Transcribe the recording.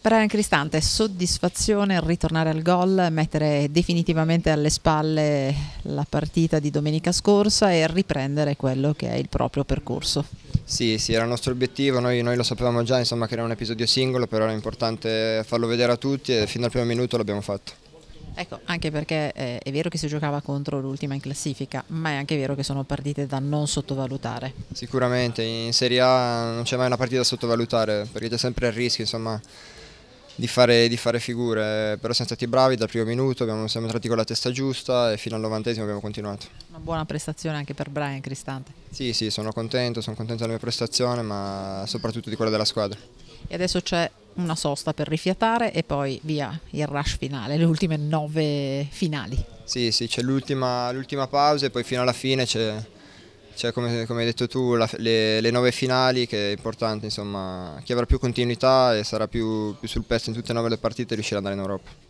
Brian Cristante, soddisfazione ritornare al gol, mettere definitivamente alle spalle la partita di domenica scorsa e riprendere quello che è il proprio percorso. Sì, sì, era il nostro obiettivo, noi, noi lo sapevamo già insomma, che era un episodio singolo, però era importante farlo vedere a tutti e fin dal primo minuto l'abbiamo fatto. Ecco, anche perché eh, è vero che si giocava contro l'ultima in classifica, ma è anche vero che sono partite da non sottovalutare. Sicuramente, in Serie A non c'è mai una partita da sottovalutare, perché c'è sempre il rischio, insomma, di fare, di fare, figure, però siamo stati bravi dal primo minuto, abbiamo, siamo entrati con la testa giusta e fino al novantesimo abbiamo continuato. Una buona prestazione anche per Brian Cristante. Sì, sì, sono contento, sono contento della mia prestazione, ma soprattutto di quella della squadra. E adesso c'è una sosta per rifiatare e poi via il rush finale, le ultime nove finali. Sì, sì, c'è l'ultima pausa e poi fino alla fine c'è cioè, come, come, hai detto tu, la, le, le, nove finali che è importante, insomma, chi avrà più continuità e sarà più, più sul pezzo in tutte e nove le partite riuscirà ad andare in Europa.